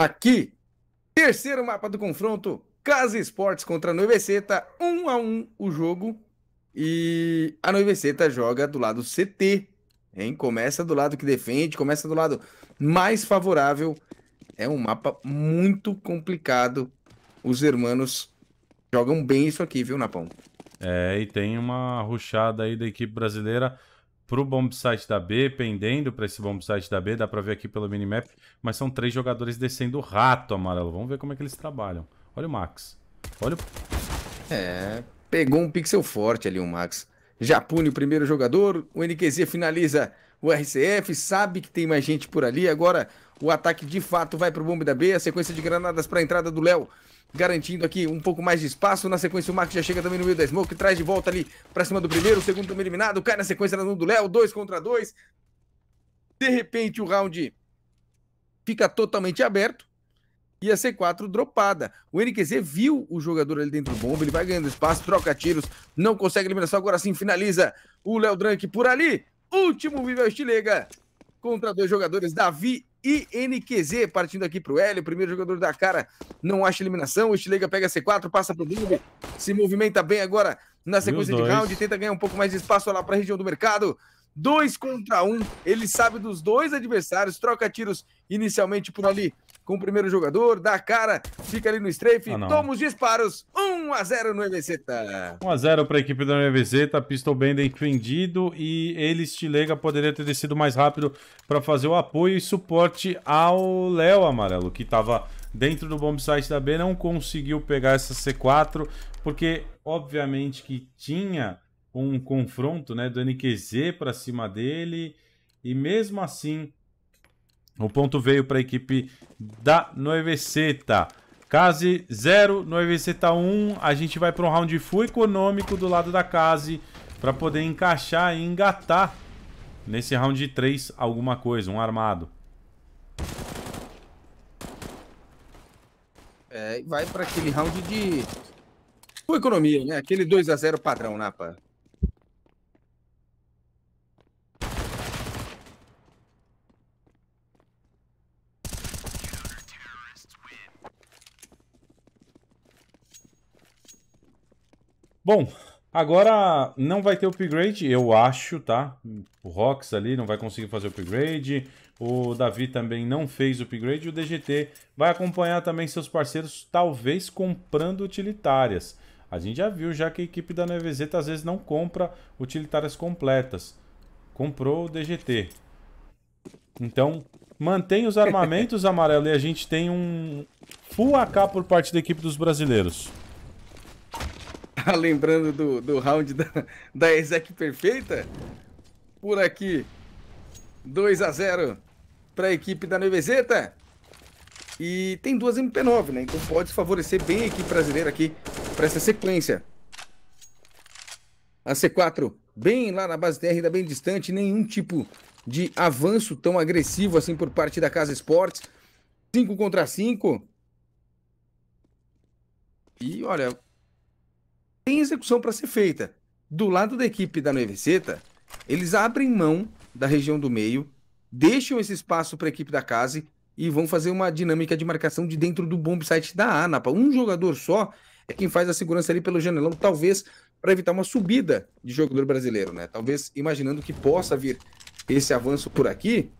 Aqui, terceiro mapa do confronto, Casa Esportes contra a Noiveceta, um a um, o jogo. E a Noiveceta joga do lado CT, hein? Começa do lado que defende, começa do lado mais favorável. É um mapa muito complicado. Os hermanos jogam bem isso aqui, viu, Napão? É, e tem uma ruchada aí da equipe brasileira pro bombsite da B, pendendo para esse bombsite da B, dá para ver aqui pelo minimap, mas são três jogadores descendo o rato amarelo. Vamos ver como é que eles trabalham. Olha o Max. Olha o... É, pegou um pixel forte ali o Max. Já pune o primeiro jogador, o NQZ finaliza o RCF, sabe que tem mais gente por ali, agora o ataque de fato vai pro bombe da B, a sequência de granadas para a entrada do Léo garantindo aqui um pouco mais de espaço. Na sequência, o Marcos já chega também no meio da Smoke, traz de volta ali pra cima do primeiro, o segundo também eliminado, cai na sequência na mão do Léo, dois contra dois. De repente, o round fica totalmente aberto e a C4 dropada. O NQZ viu o jogador ali dentro do bomba, ele vai ganhando espaço, troca tiros, não consegue eliminação, agora sim finaliza o Léo Drank por ali. Último vive a Estilega contra dois jogadores, Davi INQZ, partindo aqui para o Hélio, primeiro jogador da cara, não acha eliminação, o Stilega pega C4, passa para o se movimenta bem agora na sequência de round, tenta ganhar um pouco mais de espaço lá para a região do mercado, dois contra um, ele sabe dos dois adversários, troca tiros inicialmente por ali com o primeiro jogador, dá a cara, fica ali no strafe, ah, toma os disparos. 1 a 0 no MVZ. 1 a 0 para a equipe do MVZ, tá pistol bem defendido e ele Stilega poderia ter descido mais rápido para fazer o apoio e suporte ao Léo Amarelo, que estava dentro do bomb da B, não conseguiu pegar essa C4, porque obviamente que tinha um confronto, né, do NQZ para cima dele. E mesmo assim, o ponto veio para a equipe da Noiveceta. Case 0, Noiveceta 1. Um. A gente vai para um round full econômico do lado da Case para poder encaixar e engatar nesse round 3 alguma coisa, um armado. É, vai para aquele round de full economia, né? Aquele 2 x 0 padrão, Napa. Né, Bom, agora não vai ter upgrade, eu acho, tá? O Rox ali não vai conseguir fazer upgrade. O Davi também não fez upgrade. O DGT vai acompanhar também seus parceiros, talvez comprando utilitárias. A gente já viu já que a equipe da NVZ às vezes não compra utilitárias completas. Comprou o DGT. Então, mantém os armamentos amarelo e a gente tem um full AK por parte da equipe dos brasileiros. Tá lembrando do, do round da, da Exec Perfeita? Por aqui, 2 a 0 para a equipe da Nevezeta. E tem duas MP9, né? Então pode favorecer bem a equipe brasileira aqui para essa sequência. A C4 bem lá na base terra, ainda bem distante, nenhum tipo de avanço tão agressivo assim por parte da Casa Esportes. 5 contra 5. E olha, tem execução para ser feita. Do lado da equipe da Noveceta, eles abrem mão da região do meio, deixam esse espaço para a equipe da casa e vão fazer uma dinâmica de marcação de dentro do bomb site da ANAPA. Um jogador só é quem faz a segurança ali pelo janelão, talvez para evitar uma subida de jogador brasileiro, né? Talvez imaginando que possa vir esse avanço por aqui.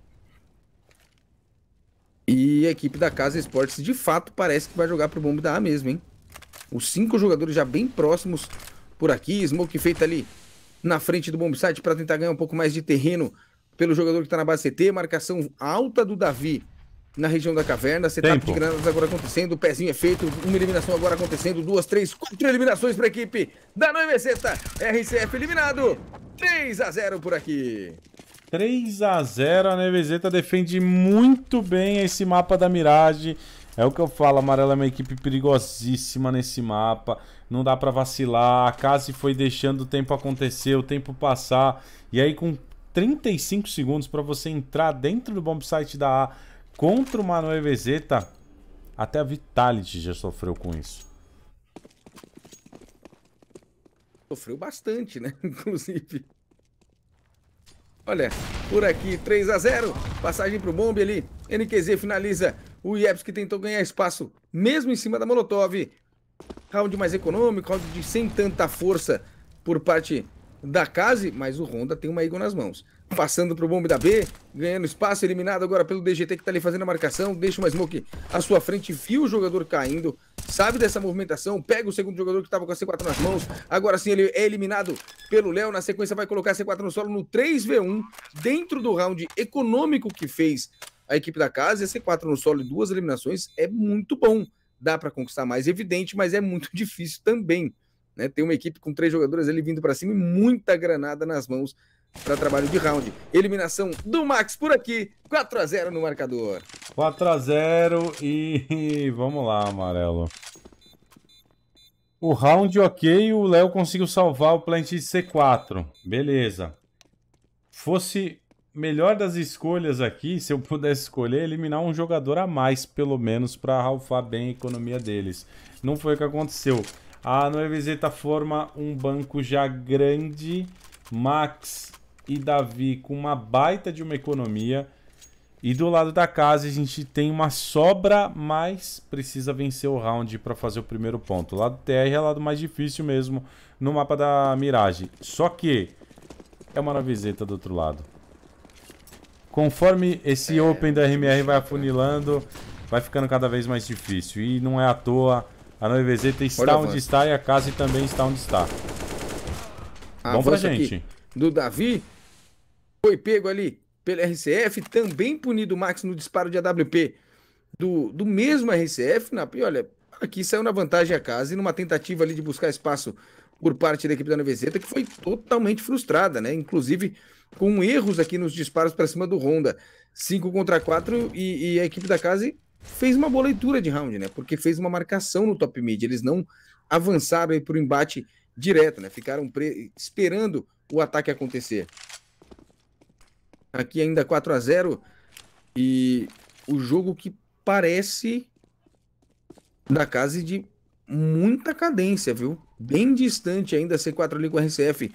E a equipe da Casa Esportes de fato parece que vai jogar pro bombe da A mesmo, hein? Os cinco jogadores já bem próximos por aqui. Smoke feita ali na frente do bombsite para tentar ganhar um pouco mais de terreno pelo jogador que está na base CT. Marcação alta do Davi na região da caverna. Setup Tempo. de granadas agora acontecendo. O pezinho é feito. Uma eliminação agora acontecendo. Duas, três, quatro eliminações para a equipe da Noiva Sexta. RCF eliminado. 3 a 0 por aqui. 3 a 0 a Nevezeta defende muito bem esse mapa da Mirage. É o que eu falo, Amarelo é uma equipe perigosíssima nesse mapa. Não dá pra vacilar. A Case foi deixando o tempo acontecer, o tempo passar. E aí com 35 segundos pra você entrar dentro do bomb site da A contra o Manuel Vezeta, até a Vitality já sofreu com isso. Sofreu bastante, né? Inclusive. Olha, por aqui, 3 a 0 Passagem pro Bombe ali. NQZ finaliza o que tentou ganhar espaço mesmo em cima da Molotov. Round mais econômico, round de sem tanta força por parte da Case, mas o Honda tem uma Eagle nas mãos. Passando para o bombe da B, ganhando espaço, eliminado agora pelo DGT que está ali fazendo a marcação, deixa uma smoke à sua frente, viu o jogador caindo, sabe dessa movimentação, pega o segundo jogador que estava com a C4 nas mãos, agora sim ele é eliminado pelo Léo, na sequência vai colocar a C4 no solo no 3v1, dentro do round econômico que fez a equipe da casa. Esse 4 no solo e duas eliminações é muito bom. Dá para conquistar mais, é evidente, mas é muito difícil também. Né? Tem uma equipe com três jogadores ele vindo para cima e muita granada nas mãos para trabalho de round. Eliminação do Max por aqui, 4 a 0 no marcador. 4 a 0 e vamos lá, amarelo. O round ok, o Léo conseguiu salvar o plant de C4. Beleza. Fosse melhor das escolhas aqui, se eu pudesse escolher, é eliminar um jogador a mais, pelo menos, para ralfar bem a economia deles. Não foi o que aconteceu. A Noivizeta forma um banco já grande, Max e Davi com uma baita de uma economia. E do lado da casa a gente tem uma sobra, mas precisa vencer o round para fazer o primeiro ponto. O lado TR é o lado mais difícil mesmo no mapa da Mirage. Só que é uma navezeta do outro lado. Conforme esse é, Open da RMR vai é. afunilando, vai ficando cada vez mais difícil. E não é à toa, a Noivezeta está Olha, onde está e a casa também está onde está. Vamos pra gente. Aqui. Do Davi, foi pego ali pelo RCF, também punido o Max no disparo de AWP do, do mesmo RCF, na, e olha, aqui saiu na vantagem a casa e numa tentativa ali de buscar espaço por parte da equipe da Nevezeta, que foi totalmente frustrada, né? Inclusive com erros aqui nos disparos para cima do Honda. 5 contra 4 e, e, a equipe da Casa fez uma boa leitura de round, né? Porque fez uma marcação no top mid. Eles não avançaram aí para o embate direto, né? Ficaram esperando o ataque acontecer. Aqui ainda 4 a 0 e o jogo que parece da casa de muita cadência, viu? bem distante ainda C4 ali com o RCF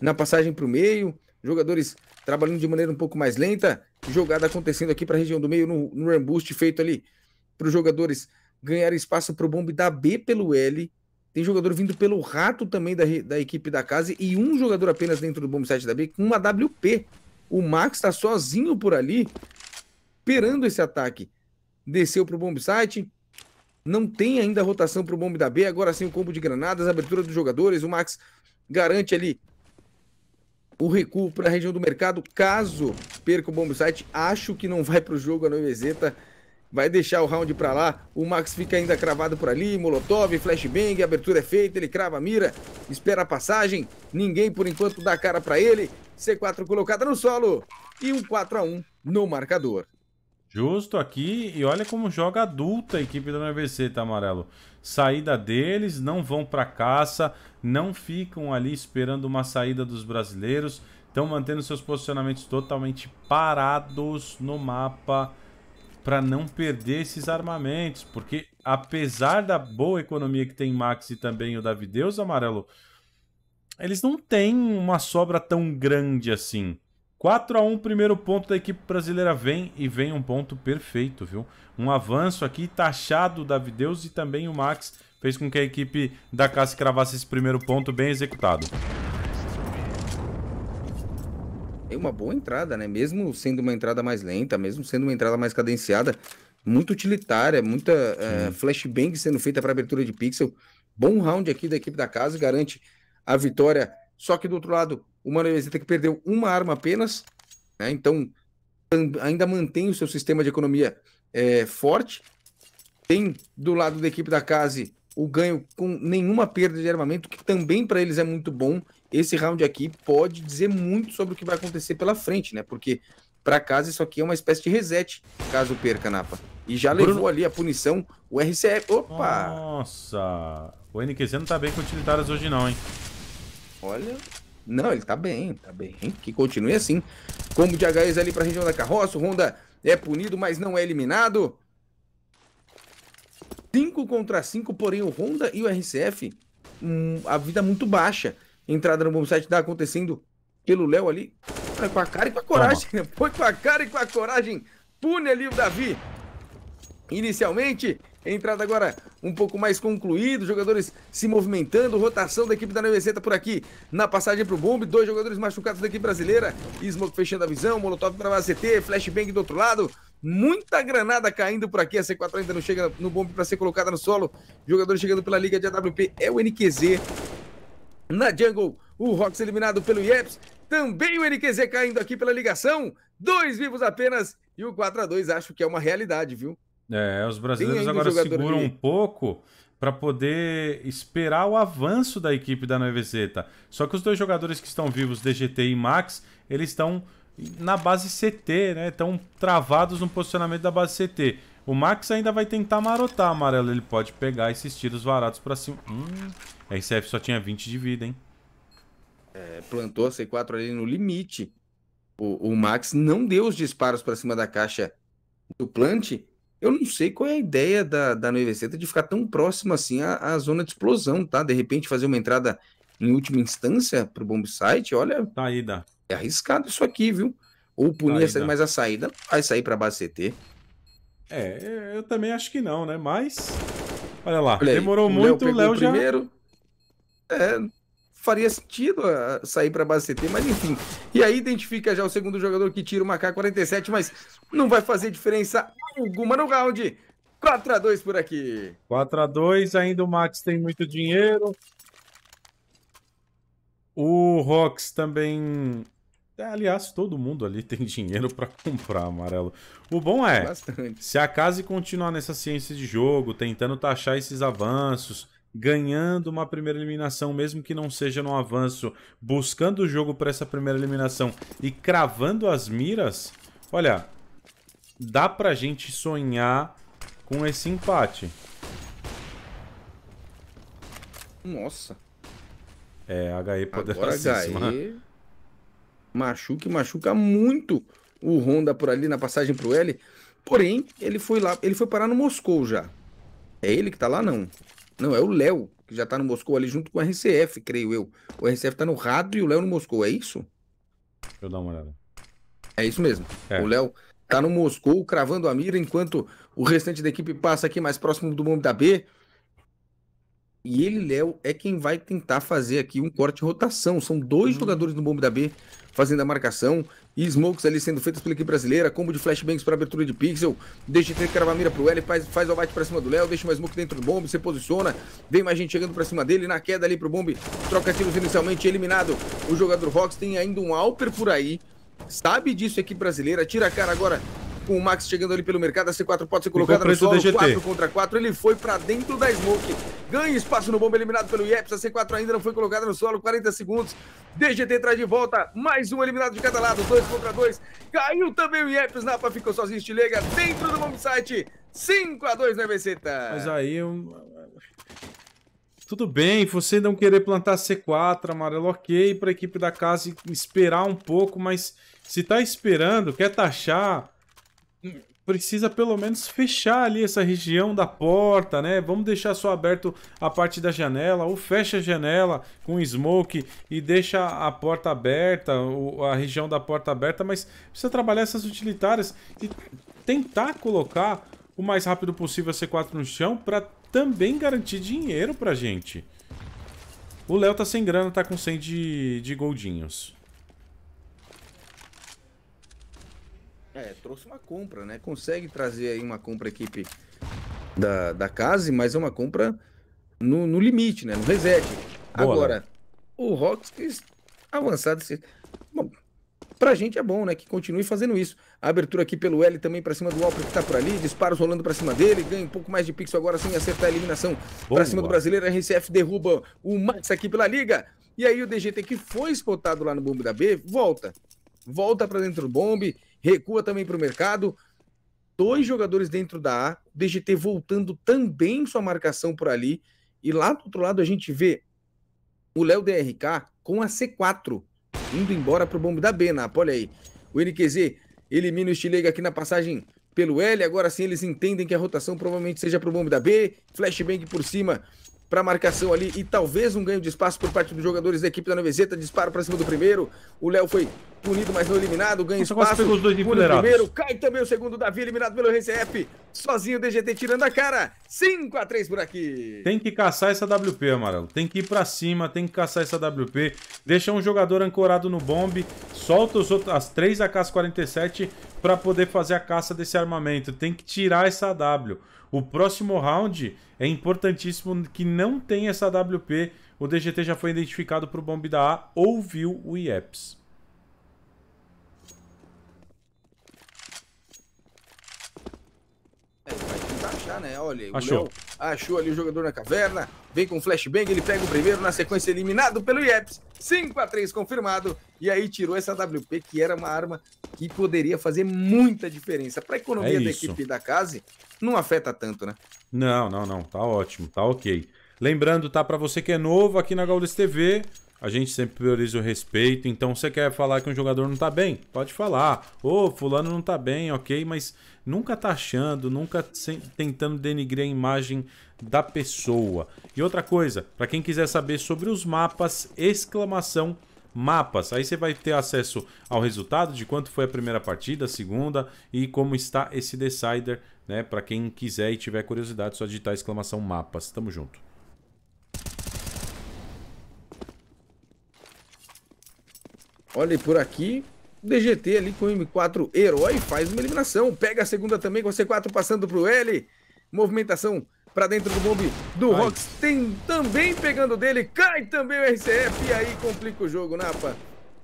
na passagem para o meio, jogadores trabalhando de maneira um pouco mais lenta, jogada acontecendo aqui para a região do meio no, no remboost feito ali para os jogadores ganharem espaço para o bombe da B pelo L. Tem jogador vindo pelo rato também da, da equipe da casa e um jogador apenas dentro do bombe 7 da B com uma WP. O Max está sozinho por ali, esperando esse ataque. Desceu para o bombe site, não tem ainda rotação para o bombe da B. Agora sim, o combo de granadas, abertura dos jogadores. O Max garante ali o recuo para a região do mercado. Caso perca o bombe site, acho que não vai para o jogo a Noivezeta. Vai deixar o round para lá. O Max fica ainda cravado por ali. Molotov, flashbang, abertura é feita. Ele crava a mira, espera a passagem. Ninguém, por enquanto, dá cara para ele. C4 colocada no solo. E um 4 a 1 no marcador. Justo aqui, e olha como joga adulta a equipe da NVC, tá, Amarelo? Saída deles, não vão para caça, não ficam ali esperando uma saída dos brasileiros, estão mantendo seus posicionamentos totalmente parados no mapa para não perder esses armamentos, porque apesar da boa economia que tem Max e também o Davideus, Amarelo, eles não têm uma sobra tão grande assim. 4 a 1 primeiro ponto da equipe brasileira vem e vem um ponto perfeito, viu? Um avanço aqui taxado Davideus e também o Max fez com que a equipe da Cassi cravasse esse primeiro ponto bem executado. É uma boa entrada, né? Mesmo sendo uma entrada mais lenta, mesmo sendo uma entrada mais cadenciada, muito utilitária, muita uh, flashbang sendo feita para abertura de pixel. Bom round aqui da equipe da casa, garante a vitória. Só que do outro lado, o Manuelzita que perdeu uma arma apenas, né? então ainda mantém o seu sistema de economia é, forte. Tem do lado da equipe da Case o ganho com nenhuma perda de armamento, que também para eles é muito bom. Esse round aqui pode dizer muito sobre o que vai acontecer pela frente, né? Porque para casa isso aqui é uma espécie de reset, caso perca Napa. E já Bruno... levou ali a punição o RCE. Opa! Nossa! O NQZ não tá bem com utilitárias hoje não, hein? Olha, não, ele tá bem, tá bem. Que continue assim. Como de HS ali pra região da carroça. O Honda é punido, mas não é eliminado. 5 contra 5, porém o Honda e o RCF, hum, a vida muito baixa. Entrada no bom site tá acontecendo pelo Léo ali. Com a cara e com a coragem. Toma. Né? Foi com a cara e com a coragem. Pune ali o Davi. Inicialmente, Entrada agora um pouco mais concluído, jogadores se movimentando, rotação da equipe da NVC por aqui na passagem pro bombe, dois jogadores machucados da equipe brasileira, Smoke fechando a visão, Molotov para a CT, Flashbang do outro lado, muita granada caindo por aqui, a C4 ainda não chega no bombe para ser colocada no solo, jogador chegando pela liga de AWP é o NQZ, na jungle o Rox eliminado pelo Yeps, também o NQZ caindo aqui pela ligação, dois vivos apenas e o 4 a 2 acho que é uma realidade, viu? É, os brasileiros agora seguram um pouco para poder esperar o avanço da equipe da Nevezeta. Só que os dois jogadores que estão vivos, DGT e Max, eles estão na base CT, né? Estão travados no posicionamento da base CT. O Max ainda vai tentar marotar, amarelo. Ele pode pegar esses tiros varados para cima. Hum, RCF só tinha 20 de vida, hein? É, plantou a C4 ali no limite. O, o Max não deu os disparos para cima da caixa do plant eu não sei qual é a ideia da, da Universidade de ficar tão próximo assim à, à, zona de explosão, tá? De repente fazer uma entrada em última instância para o bomb site, olha. Tá aí, dá. É arriscado isso aqui, viu? Ou punir, tá essa, mas a saída vai sair para base CT. É, eu também acho que não, né? Mas. Olha lá, olha demorou aí, muito, o Léo já. Primeiro. É, faria sentido ah, sair para a base CT, mas enfim. E aí identifica já o segundo jogador que tira uma K-47, mas não vai fazer diferença alguma no round. 4x2 por aqui. 4x2, ainda o Max tem muito dinheiro. O Rox também. É, aliás, todo mundo ali tem dinheiro para comprar, amarelo. O bom é, Bastante. se a Case continuar nessa ciência de jogo, tentando taxar esses avanços, ganhando uma primeira eliminação, mesmo que não seja no avanço, buscando o jogo para essa primeira eliminação e cravando as miras, olha, dá a gente sonhar com esse empate. Nossa. É, HE poderosíssima. HE... Machuque, machuca muito o Honda por ali na passagem para o L. Porém, ele foi lá, ele foi parar no Moscou já. É ele que tá lá, não? Não, é o Léo, que já tá no Moscou ali junto com o RCF, creio eu. O RCF tá no Rado e o Léo no Moscou, é isso? Deixa eu dar uma olhada. É isso mesmo. É. O Léo tá no Moscou cravando a mira enquanto o restante da equipe passa aqui mais próximo do bombe da B. E ele, Léo, é quem vai tentar fazer aqui um corte de rotação. São dois hum. jogadores do bombe da B fazendo a marcação e smokes ali sendo feitas pela equipe brasileira, combo de flashbangs para abertura de pixel, deixa de crava mira pro L, faz, faz o bate para cima do Léo, deixa uma smoke dentro do bomb, se posiciona, vem mais gente chegando para cima dele, na queda ali pro bomb, troca tiros inicialmente, eliminado o jogador Rox, tem ainda um Alper por aí, sabe disso a equipe brasileira, tira a cara agora com o Max chegando ali pelo mercado. A C4 pode ser colocada no solo, 4 contra 4. Ele foi para dentro da Smoke. Ganha espaço no bomba, eliminado pelo Ieps. A C4 ainda não foi colocada no solo, 40 segundos. DGT traz de volta, mais um eliminado de cada lado, 2 contra 2. Caiu também o Ieps, Napa ficou sozinho, Estilega, dentro do bomb site. 5 a 2 na Beceta. Mas aí... Tudo bem, você não querer plantar C4, amarelo, ok, para a equipe da casa esperar um pouco, mas se tá esperando, quer taxar, precisa pelo menos fechar ali essa região da porta, né? Vamos deixar só aberto a parte da janela, ou fecha a janela com smoke e deixa a porta aberta, a região da porta aberta, mas precisa trabalhar essas utilitárias e tentar colocar o mais rápido possível a C4 no chão para também garantir dinheiro pra gente. O Léo tá sem grana, tá com 100 de, de goldinhos. É, trouxe uma compra, né? Consegue trazer aí uma compra equipe da, da casa, mas é uma compra no, no limite, né? No reset. Boa, Agora, né? o Rockets avançado. Bom, pra gente é bom, né? Que continue fazendo isso. A abertura aqui pelo L também para cima do Alper que tá por ali. Disparos rolando para cima dele. Ganha um pouco mais de pixel agora sem acertar a eliminação para cima do brasileiro. A RCF derruba o Max aqui pela liga. E aí o DGT que foi espotado lá no bombe da B, volta. Volta para dentro do bombe recua também para o mercado. Dois jogadores dentro da A, DGT voltando também sua marcação por ali. E lá do outro lado a gente vê o Léo DRK com a C4, indo embora para o bombe da B, Napa. Olha aí. O NQZ elimina o Stilega aqui na passagem pelo L. Agora sim eles entendem que a rotação provavelmente seja para o bombe da B. Flashbang por cima para a marcação ali e talvez um ganho de espaço por parte dos jogadores da equipe da Nevezeta. Disparo para cima do primeiro. O Léo foi punido, mas não eliminado. Ganha espaço. Pegou os dois pune o primeiro. Cai também o segundo. Davi eliminado pelo RCF. Sozinho o DGT tirando a cara. 5 a 3 por aqui. Tem que caçar essa WP, Amarelo. Tem que ir para cima. Tem que caçar essa WP. Deixa um jogador ancorado no bombe. Solta os outros, as três AK-47 para poder fazer a caça desse armamento. Tem que tirar essa W. O próximo round é importantíssimo que não tenha essa WP. O DGT já foi identificado para o bomb da A ou viu o IEPS. É, vai achar, né? Olha, Achou. Leo achou ali o jogador na caverna, vem com flashbang, ele pega o primeiro, na sequência eliminado pelo Yeps, 5 a 3 confirmado, e aí tirou essa WP, que era uma arma que poderia fazer muita diferença. Para a economia é da equipe da casa, não afeta tanto, né? Não, não, não, tá ótimo, tá ok. Lembrando, tá, para você que é novo aqui na Gaules TV, a gente sempre prioriza o respeito. Então, você quer falar que um jogador não tá bem? Pode falar. Ô, oh, fulano não tá bem, ok, mas nunca tá achando, nunca tentando denigrir a imagem da pessoa. E outra coisa, para quem quiser saber sobre os mapas, exclamação mapas. Aí você vai ter acesso ao resultado de quanto foi a primeira partida, a segunda e como está esse decider, né? Para quem quiser e tiver curiosidade, só digitar exclamação mapas. Tamo junto. Olha, e por aqui, DGT ali com o M4 herói faz uma eliminação. Pega a segunda também com o C4 passando pro L. Movimentação para dentro do bombe do Rox. Tem também pegando dele. Cai também o RCF. E aí complica o jogo, Napa.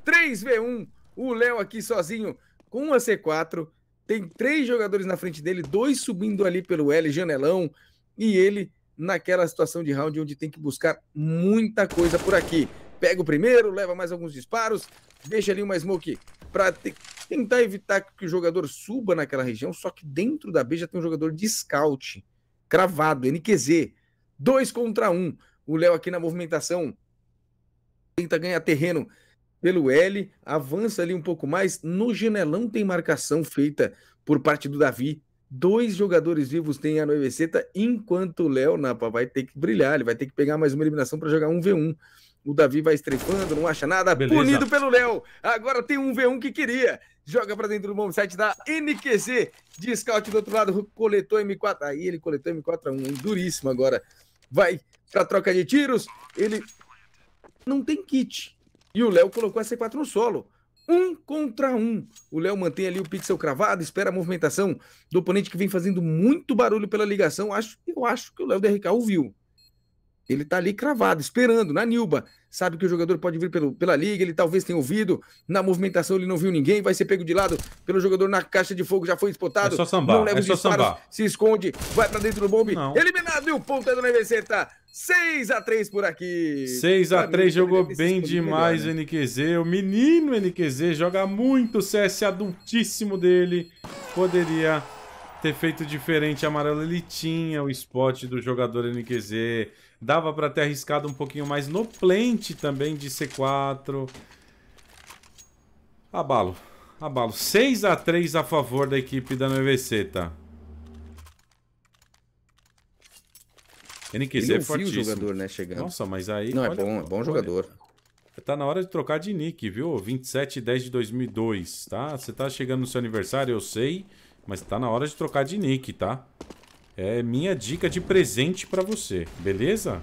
3v1. O Léo aqui sozinho com a C4. Tem três jogadores na frente dele. Dois subindo ali pelo L, janelão. E ele naquela situação de round onde tem que buscar muita coisa por aqui pega o primeiro, leva mais alguns disparos, deixa ali uma smoke para tentar evitar que o jogador suba naquela região, só que dentro da B já tem um jogador de scout, cravado, NQZ, dois contra um. O Léo aqui na movimentação tenta ganhar terreno pelo L, avança ali um pouco mais. No janelão tem marcação feita por parte do Davi. Dois jogadores vivos tem a Noiveceta, enquanto o Léo vai ter que brilhar, ele vai ter que pegar mais uma eliminação para jogar um V1. O Davi vai estrepando, não acha nada. Beleza. Punido pelo Léo. Agora tem um V1 que queria. Joga para dentro do bom site da NQC. De scout do outro lado, coletou M4. Aí ele coletou M4 a 1, duríssimo agora. Vai para troca de tiros. Ele não tem kit. E o Léo colocou a C4 no solo. Um contra um. O Léo mantém ali o pixel cravado, espera a movimentação do oponente que vem fazendo muito barulho pela ligação. Acho, eu acho que o Léo DRK ouviu. Ele está ali cravado, esperando, na Nilba. Sabe que o jogador pode vir pelo, pela liga, ele talvez tenha ouvido. Na movimentação ele não viu ninguém, vai ser pego de lado pelo jogador na caixa de fogo, já foi espotado. É só sambar, não leva é os disparos, sambar. se esconde, vai para dentro do bombe. Não. Eliminado e o ponto é do NVC, tá 6x3 por aqui. 6x3 jogou bem é demais melhor, né? o NQZ. O menino NQZ joga muito CS adultíssimo dele. Poderia ter feito diferente. Amarelo ele tinha o spot do jogador NQZ. Dava para ter arriscado um pouquinho mais no plant também de C4. Abalo. Abalo. 6 a 3 a favor da equipe da MVC, tá? NQZ Ele é, é fortíssimo. o jogador, né, chegando. Nossa, mas aí... Não, é bom, é bom olha. jogador. Tá na hora de trocar de nick, viu? 27 10 de 2002, tá? Você tá chegando no seu aniversário, eu sei, mas tá na hora de trocar de nick, tá? É minha dica de presente para você, beleza?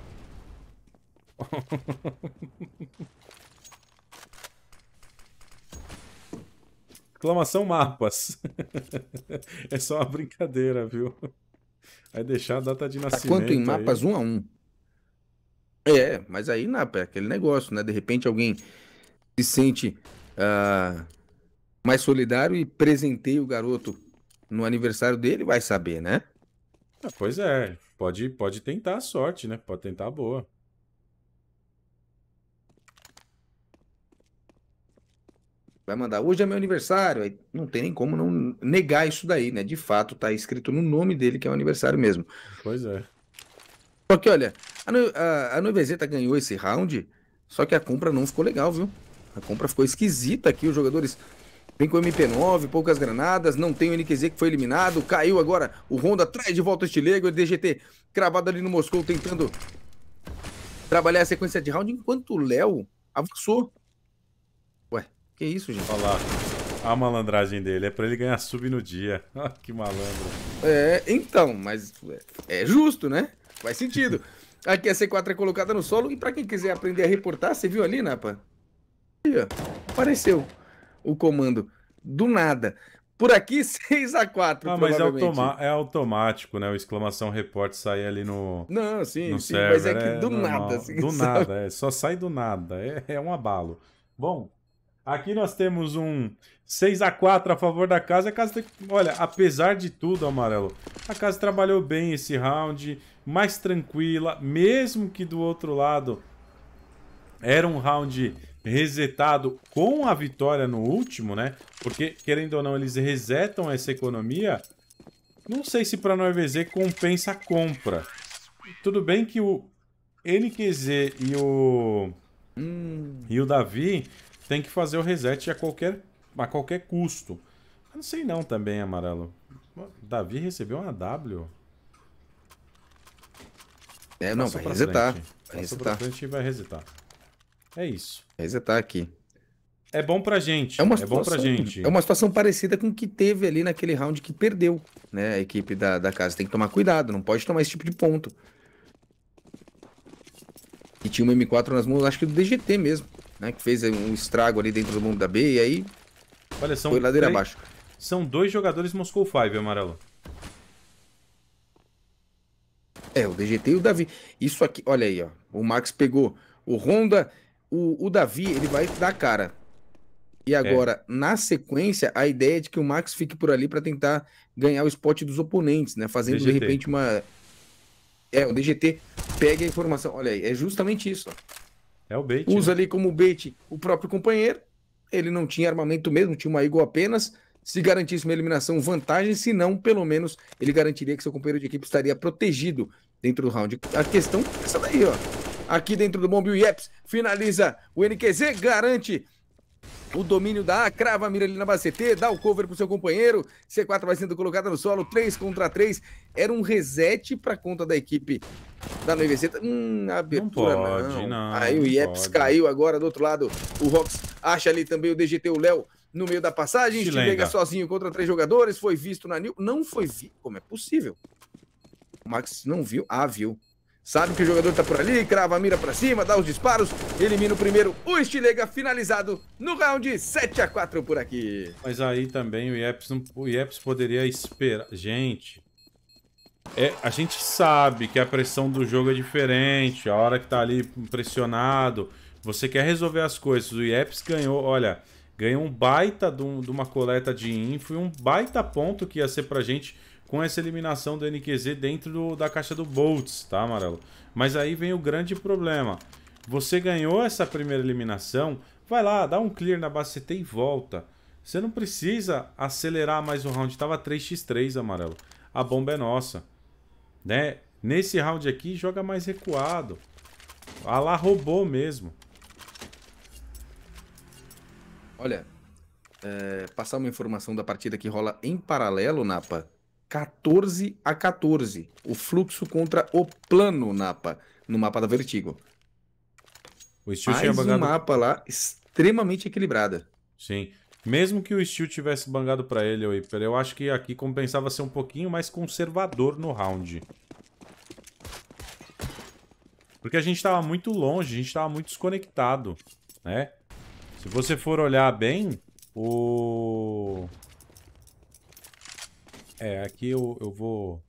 Exclamação mapas. é só uma brincadeira, viu? Aí deixar a data de nascimento. Tá quanto em mapas? Aí. Um a um. É, mas aí na é aquele negócio, né? De repente alguém se sente uh, mais solidário e presenteia o garoto no aniversário dele, vai saber, né? Ah, pois é, pode, pode tentar a sorte, né? Pode tentar a boa. Vai mandar, hoje é meu aniversário. não tem nem como não negar isso daí, né? De fato, tá escrito no nome dele que é o aniversário mesmo. Pois é. Só que, olha, a, a, a Noivezeta ganhou esse round, só que a compra não ficou legal, viu? A compra ficou esquisita aqui, os jogadores Vem com o MP9, poucas granadas, não tem o NQZ que foi eliminado, caiu agora o Honda, traz de volta o Stilego, o DGT cravado ali no Moscou, tentando trabalhar a sequência de round, enquanto o Léo avançou. Ué, que isso, gente? Olha lá, a malandragem dele, é pra ele ganhar sub no dia. Ah, que malandro. É, então, mas é justo, né? Faz sentido. Aqui a C4 é colocada no solo, e pra quem quiser aprender a reportar, você viu ali, Napa? Aí, ó, apareceu o comando. Do nada. Por aqui, 6 a 4 Ah, mas é, automa- é, automático, né? O exclamação report sai ali no. Não, sim, no sim server. mas é que é do é, nada. assim, do sabe? nada, é, só sai do nada. É, é um abalo. Bom, aqui nós temos um 6 a 4 a favor da casa. A casa Olha, apesar de tudo, amarelo, a casa trabalhou bem esse round, mais tranquila, mesmo que do outro lado era um round resetado com a vitória no último, né? Porque, querendo ou não, eles resetam essa economia. Não sei se para a vz compensa a compra. Tudo bem que o NQZ e o... Hum. E o Davi tem que fazer o reset a qualquer, a qualquer custo. Eu não sei não também, Amarelo. O Davi recebeu uma W. É, não, vai resetar. Frente. Vai resetar. vai resetar. É isso. Resetar tá aqui. É bom pra gente. É, uma situação, é bom pra gente. É uma situação parecida com o que teve ali naquele round que perdeu, né? A equipe da, da casa tem que tomar cuidado, não pode tomar esse tipo de ponto. E tinha uma M4 nas mãos, acho que do DGT mesmo, né? Que fez um estrago ali dentro do mundo da B e aí. Olha, são foi ladeira três... abaixo. São dois jogadores Moscou 5, amarelo. É, o DGT e o Davi. Isso aqui, olha aí, ó. O Max pegou o Honda o, o Davi, ele vai dar cara. E agora, é. na sequência, a ideia é de que o Max fique por ali para tentar ganhar o spot dos oponentes, né? Fazendo DGT. de repente uma. É, o DGT pega a informação. Olha aí, é justamente isso. É o bait. Usa né? ali como bait o próprio companheiro. Ele não tinha armamento mesmo, tinha uma Eagle apenas. Se garantisse uma eliminação, vantagem. Se não, pelo menos ele garantiria que seu companheiro de equipe estaria protegido dentro do round. A questão é essa daí, ó aqui dentro do Bombil Yeps. Finaliza o NQZ, garante o domínio da A, crava a mira ali na base CT, dá o cover pro seu companheiro, C4 vai sendo colocada no solo, 3 contra 3, era um reset pra conta da equipe da NVC. Hum, abertura não. Pode, não. não Aí o Ieps pode. caiu agora do outro lado, o Rox acha ali também o DGT, o Léo, no meio da passagem, chega sozinho contra três jogadores, foi visto na Nil, não foi visto, como é possível? O Max não viu, ah, viu. Sabe que o jogador tá por ali, crava a mira pra cima, dá os disparos, elimina o primeiro, o Estilega finalizado no round 7 a 4 por aqui. Mas aí também o Ieps, não, o Ieps poderia esperar... Gente, é, a gente sabe que a pressão do jogo é diferente, a hora que tá ali pressionado, você quer resolver as coisas. O Ieps ganhou, olha, ganhou um baita de, um, de uma coleta de info e um baita ponto que ia ser pra gente com essa eliminação do NQZ dentro do, da caixa do Bolts, tá, Amarelo? Mas aí vem o grande problema. Você ganhou essa primeira eliminação, vai lá, dá um clear na base CT e volta. Você não precisa acelerar mais o um round. Tava 3x3, Amarelo. A bomba é nossa. Né? Nesse round aqui, joga mais recuado. A ah lá roubou mesmo. Olha, é, passar uma informação da partida que rola em paralelo, Napa. 14 a 14. O fluxo contra o plano mapa, no mapa da Vertigo. O Steel Mais tinha bangado... um mapa lá extremamente equilibrada. Sim. Mesmo que o Steel tivesse bangado para ele, eu acho que aqui compensava ser um pouquinho mais conservador no round. Porque a gente estava muito longe, a gente estava muito desconectado, né? Se você for olhar bem, o... É, aqui eu, eu vou...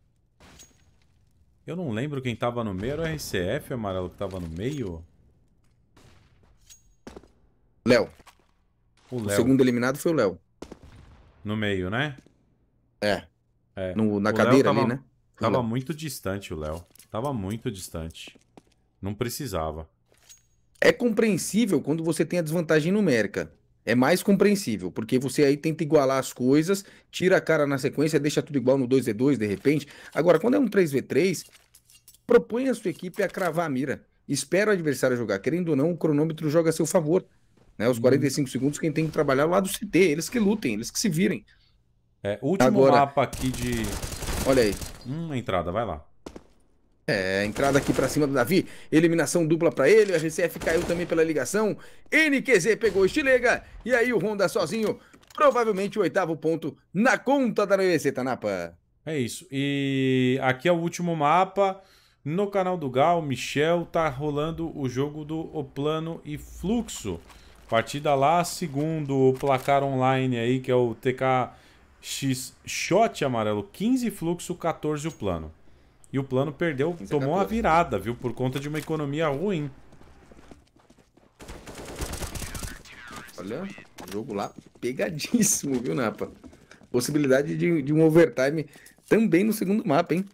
Eu não lembro quem tava no meio. Era o RCF, amarelo, que tava no meio? Léo. O, o segundo eliminado foi o Léo. No meio, né? É. é. No, na o cadeira tava, ali, né? tava muito distante o Léo. Tava muito distante. Não precisava. É compreensível quando você tem a desvantagem numérica é mais compreensível, porque você aí tenta igualar as coisas, tira a cara na sequência, deixa tudo igual no 2v2 de repente. Agora, quando é um 3v3, propõe a sua equipe a cravar a mira. Espera o adversário jogar. Querendo ou não, o cronômetro joga a seu favor. Né? Os 45 uhum. segundos, quem tem que trabalhar é lá do CT, eles que lutem, eles que se virem. É, último Agora, mapa aqui de. Olha aí. Uma entrada, vai lá. É, entrada aqui para cima do Davi, eliminação dupla para ele, o RCF caiu também pela ligação, NQZ pegou o Estilega, e aí o Honda sozinho, provavelmente o oitavo ponto na conta da NVC, Tanapa. Tá, é isso, e aqui é o último mapa, no canal do Gal, Michel, tá rolando o jogo do Oplano e Fluxo, partida lá, segundo o placar online aí, que é o TKX Shot amarelo, 15 Fluxo, 14 o Plano. E o plano perdeu, tomou a virada, viu? Por conta de uma economia ruim. Olha, jogo lá pegadíssimo, viu, Napa? Possibilidade de, de um overtime também no segundo mapa, hein?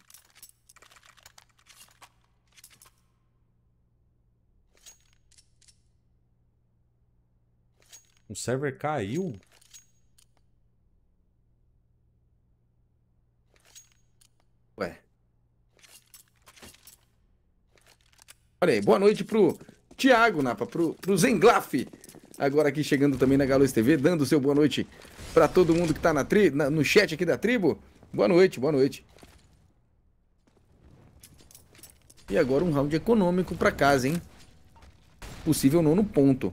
O server caiu? Olha aí, boa noite pro Tiago Napa, né, pro, pro Zenglaf, agora aqui chegando também na Galos TV, dando seu boa noite para todo mundo que tá na tri, na, no chat aqui da tribo. Boa noite, boa noite. E agora um round econômico para casa, hein? Possível nono ponto.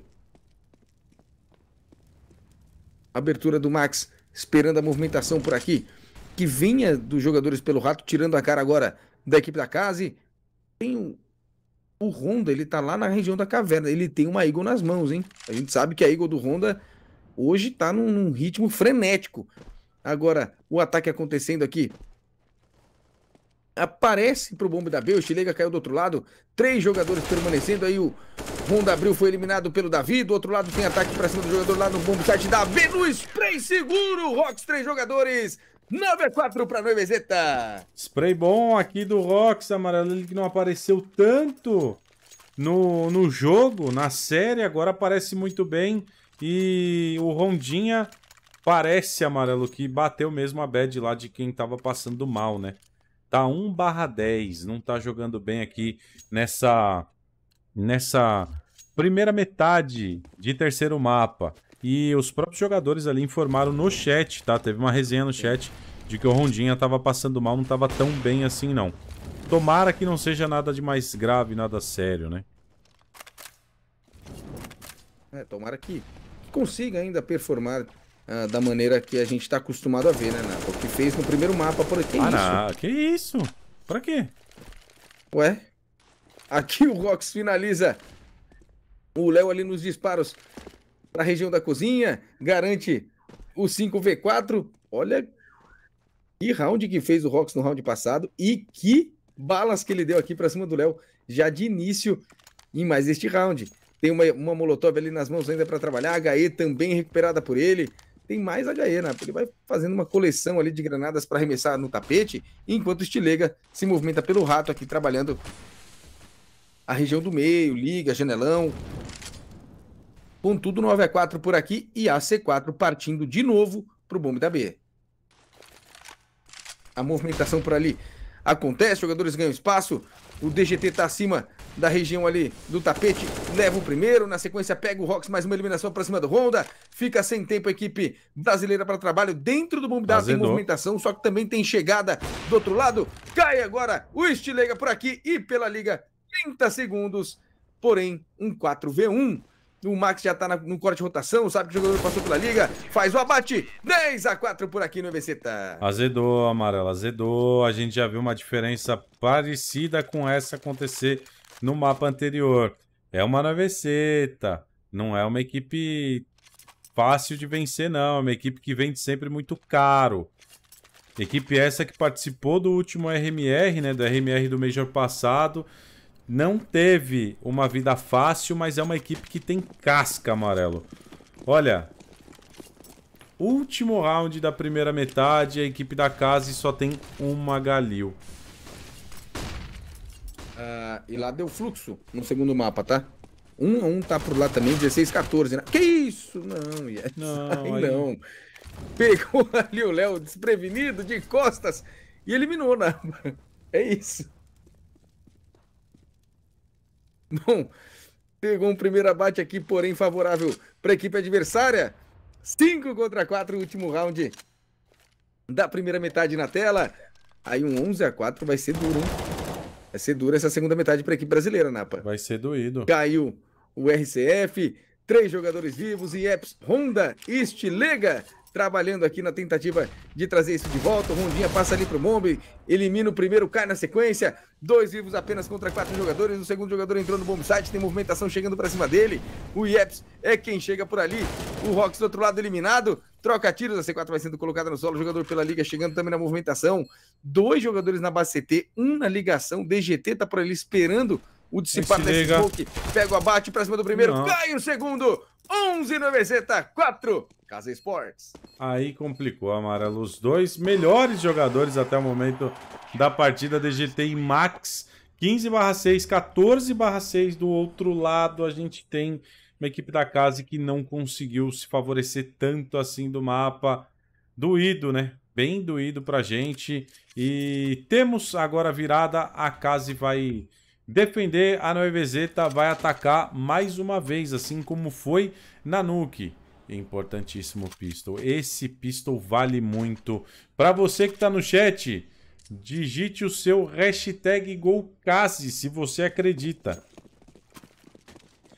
Abertura do Max, esperando a movimentação por aqui, que vinha dos jogadores pelo rato, tirando a cara agora da equipe da casa. E tem um o Honda, ele tá lá na região da caverna. Ele tem uma Eagle nas mãos, hein? A gente sabe que a Eagle do Honda hoje tá num, num ritmo frenético. Agora, o ataque acontecendo aqui. Aparece pro bombe da B, o Chilega caiu do outro lado. Três jogadores permanecendo aí. O Honda abriu, foi eliminado pelo Davi. Do outro lado tem ataque pra cima do jogador lá no bombe site da B. No spray seguro, Rox, três jogadores. 94 para pra Noivezeta! Spray bom aqui do Rox, amarelo, ele que não apareceu tanto no, no jogo, na série, agora aparece muito bem. E o Rondinha parece, amarelo, que bateu mesmo a bad lá de quem tava passando mal, né? Tá 1 barra 10, não tá jogando bem aqui nessa, nessa primeira metade de terceiro mapa. E os próprios jogadores ali informaram no chat, tá? Teve uma resenha no chat de que o Rondinha tava passando mal, não tava tão bem assim, não. Tomara que não seja nada de mais grave, nada sério, né? É, tomara que, que consiga ainda performar ah, da maneira que a gente está acostumado a ver, né, Napa? O que fez no primeiro mapa por aqui. Ah, isso? que isso? Pra quê? Ué? Aqui o Rox finaliza. O Léo ali nos disparos para a região da cozinha, garante o 5v4. Olha que round que fez o Rox no round passado e que balas que ele deu aqui para cima do Léo já de início em mais este round. Tem uma, uma Molotov ali nas mãos ainda para trabalhar, HE também recuperada por ele. Tem mais HE, né? Ele vai fazendo uma coleção ali de granadas para arremessar no tapete, enquanto o Stilega se movimenta pelo rato aqui, trabalhando a região do meio, liga, janelão, Contudo, 9 a 4 por aqui e a C4 partindo de novo para o bombe da B. A movimentação por ali acontece, jogadores ganham espaço. O DGT está acima da região ali do tapete, leva o primeiro, na sequência pega o Rox, mais uma eliminação para cima do Honda, fica sem tempo a equipe brasileira para trabalho, dentro do bombe da tem movimentação, só que também tem chegada do outro lado, cai agora o Estilega por aqui e pela liga, 30 segundos, porém um 4v1. O Max já tá na, no corte de rotação, sabe que o jogador passou pela liga, faz o abate. 3 a 4 por aqui no Veceta. Azedou, amarelo, azedou. A gente já viu uma diferença parecida com essa acontecer no mapa anterior. É uma naveceta, não é uma equipe fácil de vencer, não. É uma equipe que vende sempre muito caro. Equipe essa que participou do último RMR, né? Do RMR do Major passado não teve uma vida fácil, mas é uma equipe que tem casca, amarelo. Olha, último round da primeira metade, a equipe da casa só tem uma Galil. Ah, e lá deu fluxo no segundo mapa, tá? Um, um tá por lá também, 16, 14. Né? Que isso? Não, yes. não, Ai, aí... não. Pegou ali o Léo desprevenido, de costas, e eliminou, né? É isso. Bom, pegou um primeiro abate aqui, porém favorável para a equipe adversária. 5 contra 4, último round da primeira metade na tela. Aí um 11 a 4 vai ser duro, hein? Vai ser duro essa segunda metade para a equipe brasileira, Napa. Vai ser doído. Caiu o RCF, três jogadores vivos e Eps Honda, Istilega trabalhando aqui na tentativa de trazer isso de volta. O Rondinha passa ali pro Bombe, elimina o primeiro, cai na sequência. Dois vivos apenas contra quatro jogadores. O segundo jogador entrou no bomb site, tem movimentação chegando para cima dele. O Ieps é quem chega por ali. O Rox do outro lado eliminado. Troca tiros, a C4 vai sendo colocada no solo. O jogador pela liga chegando também na movimentação. Dois jogadores na base CT, um na ligação. DGT tá por ali esperando o dissipar desse smoke. Pega o abate pra cima do primeiro, Não. cai o segundo. 11,94, Casa Esportes. Aí complicou, Amarelo. Os dois melhores jogadores até o momento da partida DGT e Max. 15 6, 14 6 do outro lado. A gente tem uma equipe da casa que não conseguiu se favorecer tanto assim do mapa. Doído, né? Bem doído pra gente. E temos agora virada. A casa vai defender, a Noiveseta vai atacar mais uma vez, assim como foi na Nuke. Importantíssimo pistol. Esse pistol vale muito. Para você que está no chat, digite o seu hashtag GolCase, se você acredita.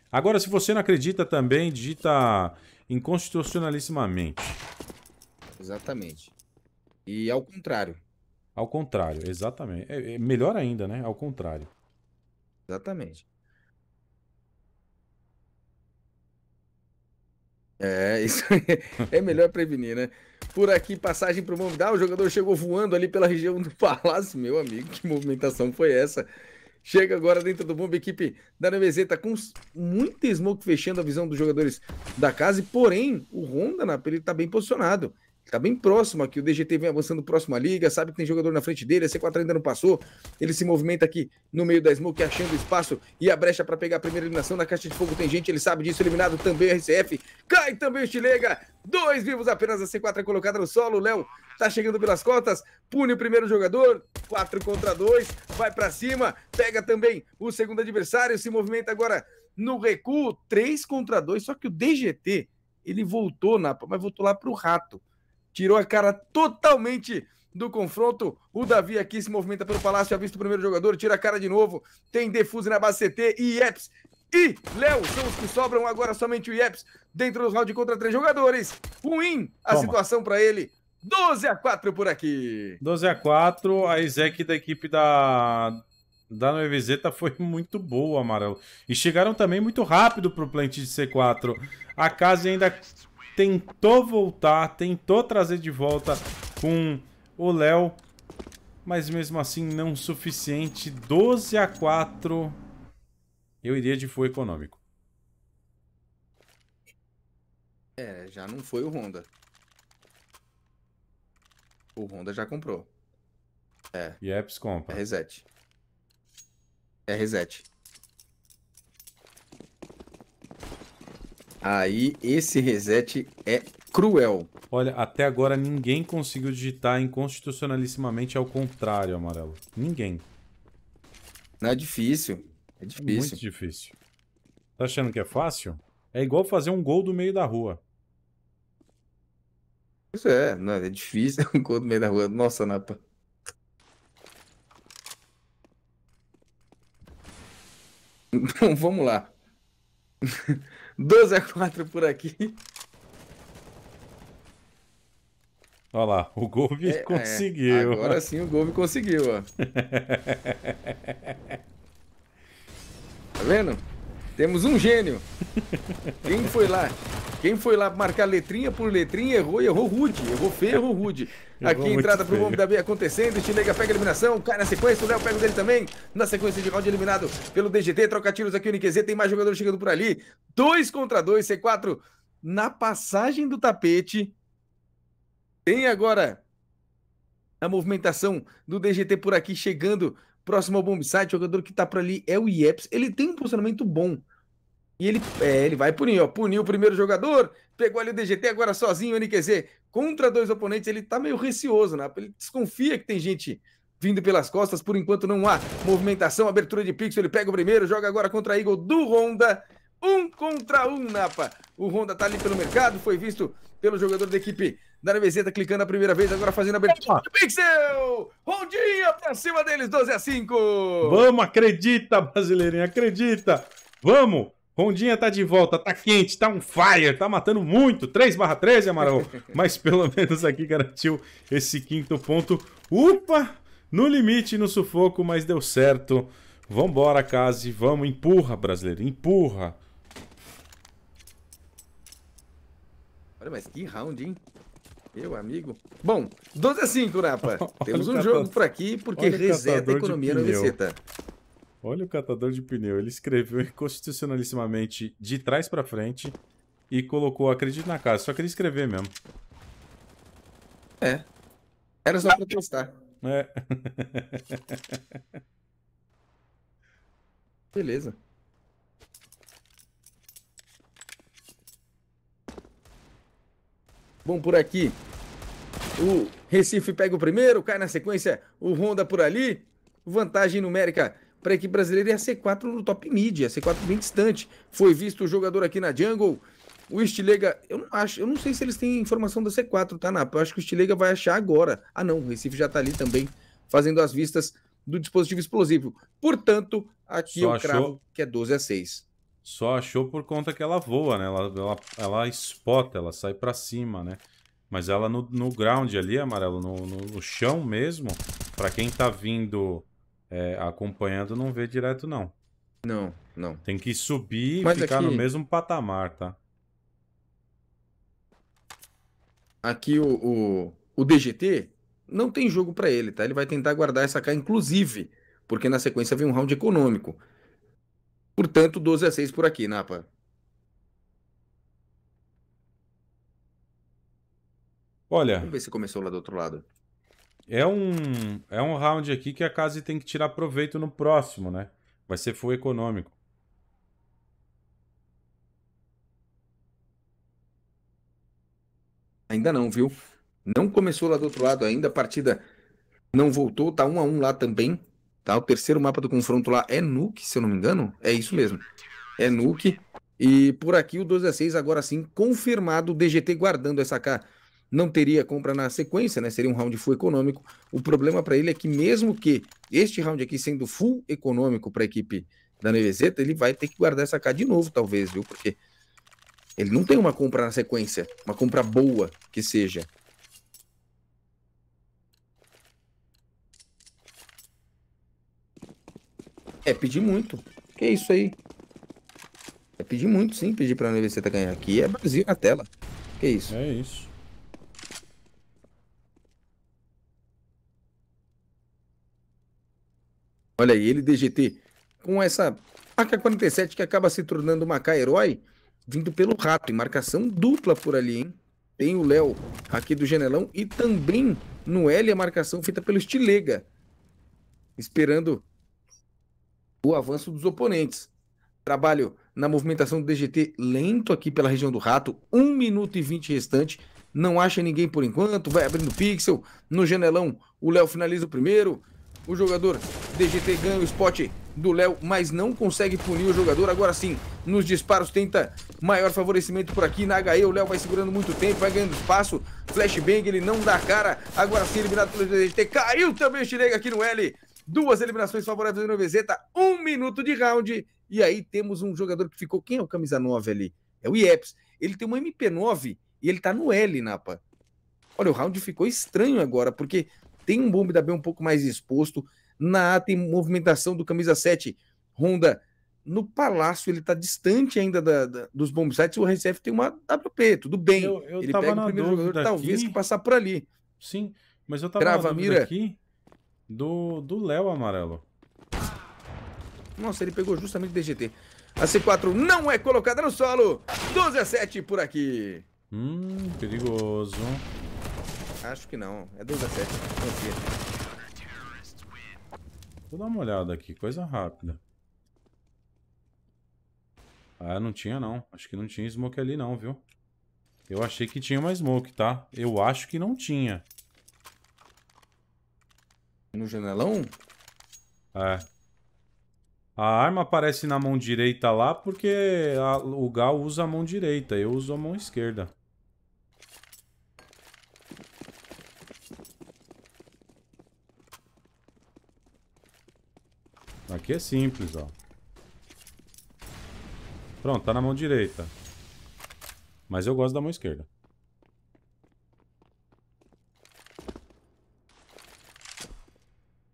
Agora, se você não acredita também, digita inconstitucionalissimamente. Exatamente. E ao contrário. Ao contrário, exatamente. É, é melhor ainda, né? Ao contrário. Exatamente. É, isso é melhor prevenir, né? Por aqui, passagem para o Mombidá, o jogador chegou voando ali pela região do Palácio. Meu amigo, que movimentação foi essa? Chega agora dentro do bomba, equipe da NBZ tá com muita smoke fechando a visão dos jogadores da casa, e porém, o Honda na pele tá bem posicionado. Tá bem próximo aqui. O DGT vem avançando próximo à liga, sabe que tem jogador na frente dele. A C4 ainda não passou. Ele se movimenta aqui no meio da smoke, achando espaço e a brecha para pegar a primeira eliminação. Na caixa de fogo tem gente, ele sabe disso. Eliminado também o RCF. Cai também o Chilega. Dois vivos apenas. A C4 é colocada no solo. O Léo tá chegando pelas cotas. Pune o primeiro jogador. 4 contra 2. Vai para cima. Pega também o segundo adversário. Se movimenta agora no recuo. 3 contra 2. Só que o DGT ele voltou, na mas voltou lá para o rato tirou a cara totalmente do confronto. O Davi aqui se movimenta pelo palácio, avista o primeiro jogador, tira a cara de novo. Tem defuso na base CT e Eps e Léo são os que sobram. Agora somente o Ieps dentro do round contra três jogadores. Ruim a Toma. situação para ele. 12 a 4 por aqui. 12 a 4. A Isaac da equipe da da Noevezeta foi muito boa, amarelo. E chegaram também muito rápido pro plant de C4. A casa ainda tentou voltar, tentou trazer de volta com o Léo, mas mesmo assim não suficiente. 12 a 4. Eu iria de full econômico. É, já não foi o Honda. O Honda já comprou. É. E Apps compra. É reset. É reset. Aí esse reset é cruel. Olha, até agora ninguém conseguiu digitar inconstitucionalissimamente ao contrário, amarelo. Ninguém. Não é difícil. É, é difícil. muito difícil. Tá achando que é fácil? É igual fazer um gol do meio da rua. Isso é, não, é difícil um gol do meio da rua. Nossa, Napa. Então vamos lá. 12 a 4 por aqui. Olha lá, o Golve é, é, conseguiu. É, agora sim o Golve conseguiu, ó. tá vendo? Temos um gênio. Quem foi lá? Quem foi lá marcar letrinha por letrinha errou e errou rude. Errou feio, errou rude. Aqui entrada pro bombe da B acontecendo. Estilega pega eliminação. Cai na sequência. O Léo pega dele também. Na sequência de round eliminado pelo DGT. Troca tiros aqui o NQZ. Tem mais jogador chegando por ali. Dois contra dois. C4 na passagem do tapete. Tem agora a movimentação do DGT por aqui chegando próximo ao bomb site. O jogador que tá por ali é o IEPS. Ele tem um posicionamento bom. E ele, é, ele vai punir, ó. Puniu o primeiro jogador, pegou ali o DGT agora sozinho, o NQZ. Contra dois oponentes, ele tá meio receoso, né? Ele desconfia que tem gente vindo pelas costas. Por enquanto não há movimentação, abertura de pixel. Ele pega o primeiro, joga agora contra a Eagle do Honda. Um contra um, Napa. O Honda tá ali pelo mercado, foi visto pelo jogador da equipe da Nevezeta, clicando a primeira vez, agora fazendo a abertura de pixel. Rondinha pra cima deles, 12 a 5. Vamos, acredita, brasileirinho, acredita. Vamos. Rondinha tá de volta, tá quente, tá um fire, tá matando muito. 3/13, Amaral. Mas pelo menos aqui garantiu esse quinto ponto. Upa! No limite, no sufoco, mas deu certo. Vambora, Kazi. Vamos, empurra, brasileiro. Empurra. Olha, mas que round, hein? Meu amigo. Bom, 12 a 5, Napa. Né, Temos um jogo por aqui, porque reseta a economia na visita. Olha o catador de pneu. Ele escreveu inconstitucionalissimamente de trás pra frente e colocou acredito na casa. Só queria escrever mesmo. É. Era só testar. É. Beleza. Bom, por aqui. O Recife pega o primeiro, cai na sequência o Honda por ali. Vantagem numérica para a equipe brasileira e a C4 no top mid, a C4 bem distante. Foi visto o jogador aqui na jungle. O Stilega, eu não acho, eu não sei se eles têm informação da C4, tá, Napa? Eu acho que o Stilega vai achar agora. Ah, não, o Recife já tá ali também, fazendo as vistas do dispositivo explosivo. Portanto, aqui Só eu achou... cravo que é 12 a 6. Só achou por conta que ela voa, né? Ela, ela, ela spot ela sai para cima, né? Mas ela no, no ground ali, amarelo, no, no, no chão mesmo, para quem tá vindo é, acompanhando não vê direto, não. Não, não. Tem que subir Mas e ficar aqui... no mesmo patamar, tá? Aqui o, o, o DGT não tem jogo para ele, tá? Ele vai tentar guardar essa K, inclusive, porque na sequência vem um round econômico. Portanto, 12 a 6 por aqui, Napa. Olha. Vamos ver se começou lá do outro lado. É um, é um round aqui que a casa tem que tirar proveito no próximo, né? Vai ser full econômico. Ainda não, viu? Não começou lá do outro lado ainda, a partida não voltou, tá um a um lá também, tá? O terceiro mapa do confronto lá é Nuke, se eu não me engano, é isso mesmo, é Nuke. E por aqui o 12 a 6 agora sim confirmado, o DGT guardando essa, não teria compra na sequência, né? Seria um round full econômico. O problema para ele é que, mesmo que este round aqui sendo full econômico para a equipe da Nevezeta, ele vai ter que guardar essa K de novo, talvez, viu? Porque ele não tem uma compra na sequência, uma compra boa que seja. É pedir muito. Que é isso aí? É pedir muito, sim, pedir para a Nevezeta ganhar aqui. É Brasil na tela. Que é isso? É isso. Olha aí, ele DGT com essa AK-47 que acaba se tornando uma k herói vindo pelo rato, e marcação dupla por ali, hein? Tem o Léo aqui do Janelão e também no L a marcação feita pelo Estilega, esperando o avanço dos oponentes. Trabalho na movimentação do DGT lento aqui pela região do rato, 1 minuto e 20 restante, não acha ninguém por enquanto, vai abrindo pixel, no Janelão o Léo finaliza o primeiro, o jogador DGT ganha o spot do Léo, mas não consegue punir o jogador. Agora sim, nos disparos tenta maior favorecimento por aqui. Na HE, o Léo vai segurando muito tempo, vai ganhando espaço. Flashbang, ele não dá a cara. Agora sim, eliminado pelo DGT. Caiu também o Xirega aqui no L. Duas eliminações favoráveis no Novezeta. Um minuto de round. E aí temos um jogador que ficou... Quem é o camisa 9 ali? É o Ieps. Ele tem uma MP9 e ele tá no L, Napa. Olha, o round ficou estranho agora, porque tem um bombe da B um pouco mais exposto. Na A tem movimentação do camisa 7 Honda no Palácio, ele está distante ainda da, da, dos bombsites. O RCF tem uma WP, tudo bem. Eu, eu ele pega o primeiro jogador, talvez que passar por ali. Sim, mas eu estava mira. aqui do Léo Amarelo. Nossa, ele pegou justamente DGT. A C4 não é colocada no solo. 12 a 7 por aqui. Hum, perigoso. Acho que não. É 2 a 7. Confia. Vou dar uma olhada aqui, coisa rápida. Ah, não tinha não. Acho que não tinha smoke ali não, viu? Eu achei que tinha uma smoke, tá? Eu acho que não tinha. No janelão? É. A arma aparece na mão direita lá porque a, o Gal usa a mão direita. Eu uso a mão esquerda. aqui é simples, ó. Pronto, tá na mão direita. Mas eu gosto da mão esquerda.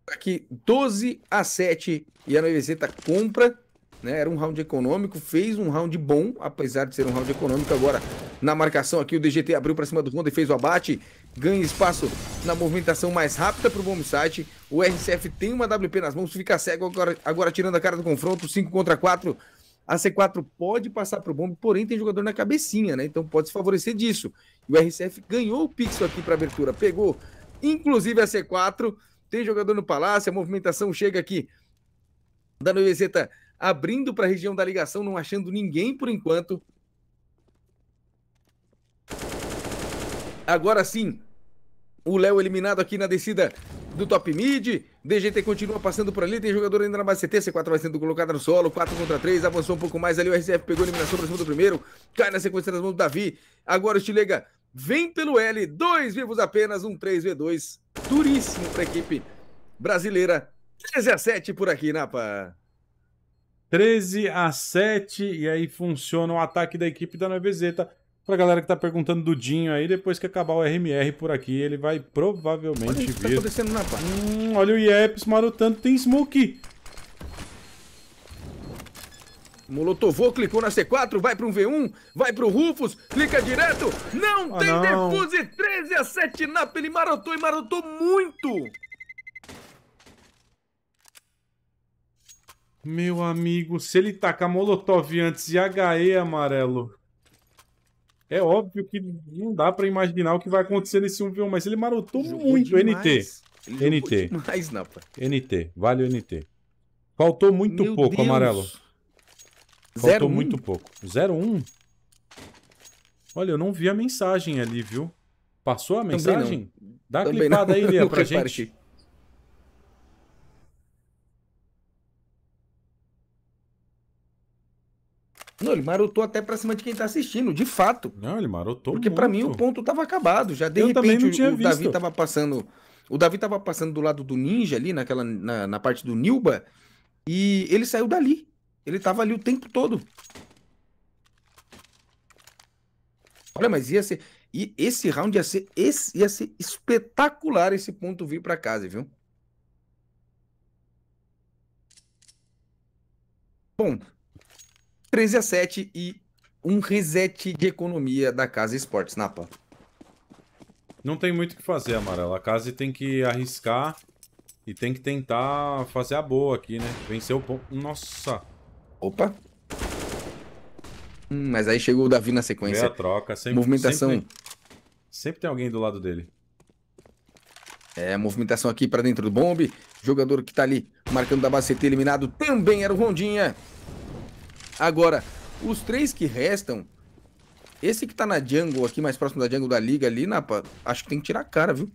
Aqui, 12 a 7. E a Noiveseta tá compra. Né? Era um round econômico. Fez um round bom, apesar de ser um round econômico. Agora, na marcação aqui, o DGT abriu para cima do Honda e fez o abate ganha espaço na movimentação mais rápida para o bom site. O RCF tem uma WP nas mãos, fica cego agora, agora tirando a cara do confronto, 5 contra 4. A C4 pode passar para o bom, porém tem jogador na cabecinha, né? Então pode se favorecer disso. E o RCF ganhou o pixel aqui para abertura, pegou inclusive a C4. Tem jogador no palácio, a movimentação chega aqui da Noivezeta abrindo para a região da ligação, não achando ninguém por enquanto. Agora sim, o Léo eliminado aqui na descida do top mid. DGT continua passando por ali. Tem jogador ainda na base CT. C4 vai sendo colocada no solo. 4 contra 3. Avançou um pouco mais ali. O RCF pegou a eliminação para cima do primeiro. Cai na sequência das mãos do Davi. Agora o Chilega vem pelo L. Dois vivos apenas. Um 3v2. Duríssimo para a equipe brasileira. 13 a 7 por aqui, Napa. 13 a 7. E aí funciona o ataque da equipe da Nova Zeta Pra galera que tá perguntando do Dinho aí, depois que acabar o RMR por aqui, ele vai provavelmente olha vir. Tá acontecendo na hum, olha o Ieps marotando, tem smoke. Molotovou, clicou na C4, vai pro V1, vai pro Rufus, clica direto. Não ah, tem não. defuse 13 a 7 Napa, ele marotou e marotou muito. Meu amigo, se ele tacar Molotov antes e HE amarelo. É óbvio que não dá para imaginar o que vai acontecer nesse 1 v 1 mas ele marotou Jogou muito demais. NT. NT. Demais, Napa. NT. Vale o NT. Faltou muito Meu pouco, Deus. amarelo. Faltou 0, muito um. pouco. 01? Um. Olha, eu não vi a mensagem ali, viu? Passou a mensagem? Dá uma clipada aí, Lia, pra gente. Parque. Não, ele marotou até pra cima de quem tá assistindo, de fato. Não, ele marotou. Porque para mim o ponto tava acabado. Já de Eu repente o, o Davi tava passando. O Davi tava passando do lado do ninja ali, naquela, na, na parte do Nilba, e ele saiu dali. Ele tava ali o tempo todo. Olha, mas ia ser. E esse round ia ser, esse, ia ser espetacular esse ponto vir para casa, viu? Bom, 13 a 7 e um reset de economia da Casa Esportes, Napa. Não tem muito o que fazer, Amarelo. A Casa tem que arriscar e tem que tentar fazer a boa aqui, né? Vencer o ponto. Nossa! Opa! Hum, mas aí chegou o Davi na sequência. Veio a troca. Sempre, movimentação. Sempre tem, sempre tem alguém do lado dele. É, movimentação aqui para dentro do bombe. Jogador que tá ali marcando da base CT eliminado também era o Rondinha. Agora, os três que restam, esse que tá na jungle aqui, mais próximo da jungle da liga ali, na acho que tem que tirar a cara, viu?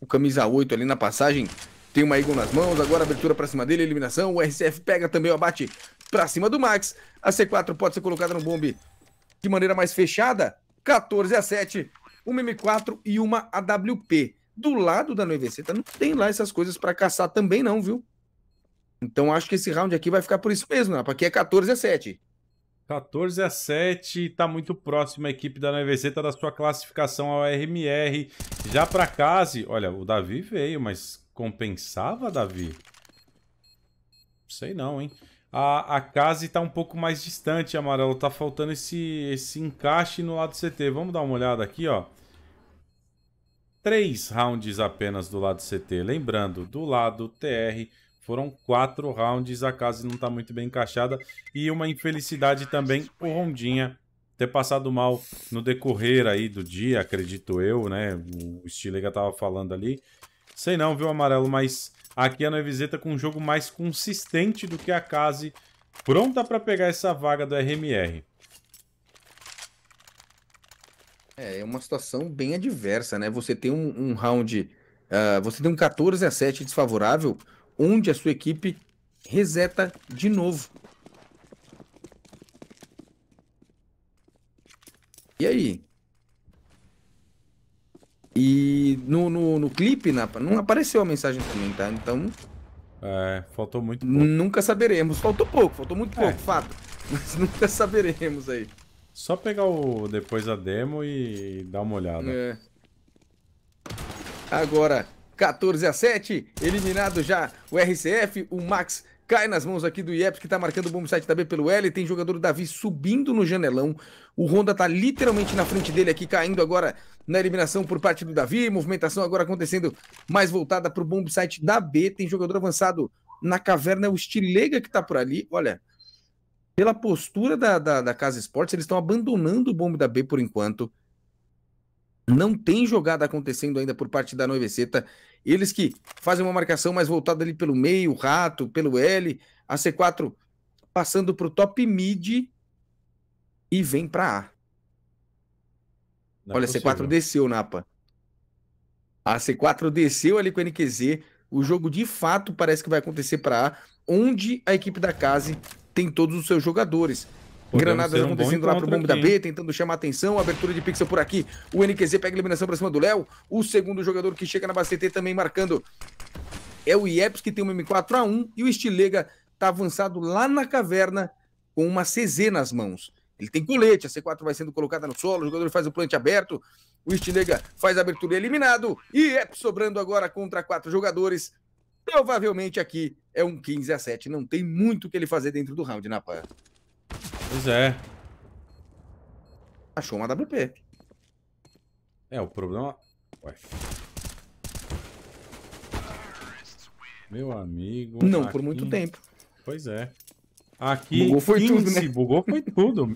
O camisa 8 ali na passagem, tem uma Eagle nas mãos, agora abertura pra cima dele, eliminação, o RCF pega também o abate pra cima do Max. A C4 pode ser colocada no bombe de maneira mais fechada, 14 a 7, uma M4 e uma AWP. Do lado da NVC, tá? não tem lá essas coisas pra caçar também não, viu? Então acho que esse round aqui vai ficar por isso mesmo, né? Aqui é 14 a 7. 14 a 7, tá muito próximo a equipe da NVC, tá da sua classificação ao RMR. Já pra casa, olha, o Davi veio, mas compensava, Davi? Sei não, hein? A, a casa tá um pouco mais distante, Amarelo. Tá faltando esse, esse encaixe no lado CT. Vamos dar uma olhada aqui, ó. Três rounds apenas do lado CT. Lembrando, do lado TR, foram quatro rounds, a casa não está muito bem encaixada. E uma infelicidade também, o Rondinha ter passado mal no decorrer aí do dia, acredito eu, né? O Stilega tava falando ali. Sei não, viu, Amarelo, mas aqui a Noivizeta tá com um jogo mais consistente do que a casa pronta para pegar essa vaga do RMR. É, é uma situação bem adversa, né? Você tem um, um round, uh, você tem um 14 a 7 desfavorável, onde a sua equipe reseta de novo. E aí? E no, no, no clipe não apareceu a mensagem também, tá? Então. É, faltou muito pouco. Nunca saberemos. Faltou pouco, faltou muito pouco, é. fato. Mas nunca saberemos aí. Só pegar o depois a demo e dar uma olhada. É. Agora, 14 a 7, eliminado já o RCF, o Max cai nas mãos aqui do Ieps, que tá marcando o bombsite site também pelo L, tem jogador Davi subindo no janelão, o Honda tá literalmente na frente dele aqui, caindo agora na eliminação por parte do Davi, movimentação agora acontecendo mais voltada pro bombsite da B, tem jogador avançado na caverna, é o Stilega que tá por ali, olha, pela postura da, da, da Casa Esportes, eles estão abandonando o bombe da B por enquanto, não tem jogada acontecendo ainda por parte da Noiveceta. Eles que fazem uma marcação mais voltada ali pelo meio, rato, pelo L, a C4 passando para o top mid e vem para A. Não é Olha, é a C4 desceu, Napa. A C4 desceu ali com o NQZ. O jogo de fato parece que vai acontecer para A, onde a equipe da Case tem todos os seus jogadores. Granadas um acontecendo lá pro bombo da B, tentando chamar atenção. Abertura de pixel por aqui. O NQZ pega eliminação pra cima do Léo. O segundo jogador que chega na base CT também marcando é o Ieps, que tem uma M4A1. E o Estilega tá avançado lá na caverna com uma CZ nas mãos. Ele tem colete, a C4 vai sendo colocada no solo, o jogador faz o plant aberto, o Estilega faz a abertura é eliminado, e sobrando agora contra quatro jogadores. Provavelmente aqui é um 15 a 7, não tem muito o que ele fazer dentro do round, Napa. Pois é. Achou uma WP. É, o problema... Ué. Meu amigo... Não, aqui... por muito tempo. Pois é. Aqui bugou foi 15, tudo, né? bugou foi tudo. o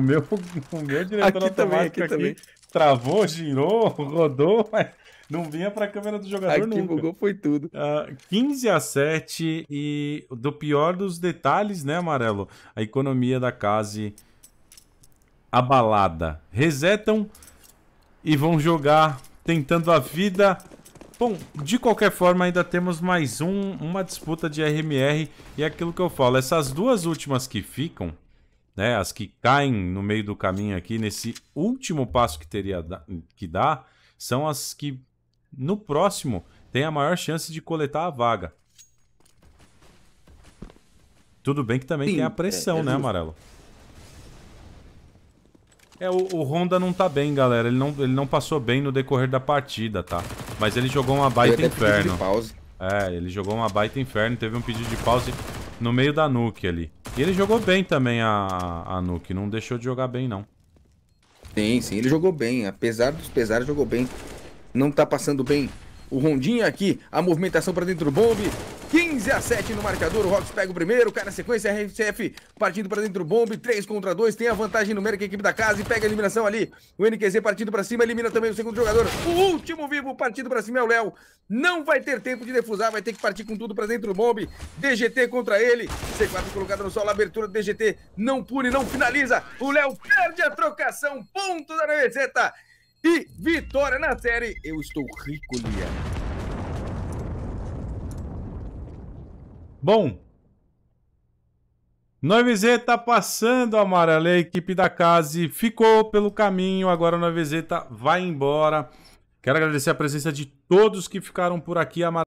meu, o meu diretor aqui automático também, aqui, aqui também. travou, girou, rodou, mas não vinha a câmera do jogador Aqui nunca. bugou foi tudo. Uh, ah, 15 a 7 e do pior dos detalhes, né, Amarelo? A economia da casa abalada. Resetam e vão jogar tentando a vida. Bom, de qualquer forma, ainda temos mais um, uma disputa de RMR. E é aquilo que eu falo, essas duas últimas que ficam, né, as que caem no meio do caminho aqui, nesse último passo que teria que dar, são as que no próximo tem a maior chance de coletar a vaga. Tudo bem que também Sim, tem a pressão, é, é né, Amarelo? É, o, o, Honda não tá bem, galera. Ele não, ele não passou bem no decorrer da partida, tá? Mas ele jogou uma baita inferno. É, ele jogou uma baita inferno. Teve um pedido de pause no meio da Nuke ali. E ele jogou bem também a, a Nuke. Não deixou de jogar bem, não. Sim, sim, ele jogou bem. Apesar dos pesares, jogou bem não tá passando bem o rondinho aqui, a movimentação para dentro do bombe. 15 a 7 no marcador, o Rocks pega o primeiro, cara, sequência, RCF partindo para dentro do bombe, 3 contra 2, tem a vantagem numérica a equipe da casa e pega a eliminação ali. O NQZ partindo para cima, elimina também o segundo jogador. O último vivo partindo para cima é o Léo. Não vai ter tempo de defusar, vai ter que partir com tudo para dentro do bombe. DGT contra ele. C4 colocado no solo, abertura do DGT, não pune, não finaliza. O Léo perde a trocação, ponto da Nevezeta e vitória na série. Eu estou rico, Lia. Bom, novezeta tá passando, Amarela. A equipe da Case ficou pelo caminho. Agora a Noivizeta vai embora. Quero agradecer a presença de todos que ficaram por aqui, Amarela.